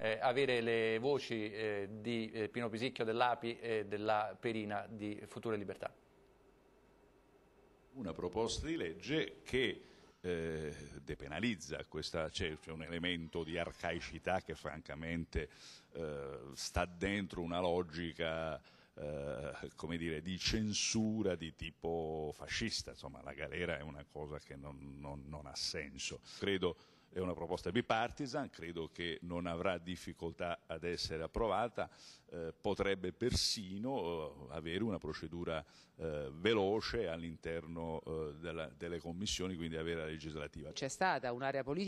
eh, avere le voci eh, di eh, Pino Pisicchio dell'API e della Perina di Future Libertà. Una proposta di legge che eh, depenalizza questa, c'è, cioè, un elemento di arcaicità che francamente eh, sta dentro una logica eh, come dire, di censura di tipo fascista, insomma la galera è una cosa che non, non, non ha senso. Credo è una proposta bipartisan, credo che non avrà difficoltà ad essere approvata, eh, potrebbe persino eh, avere una procedura eh, veloce all'interno eh, delle commissioni, quindi avere la legislativa. C'è stata un'area politica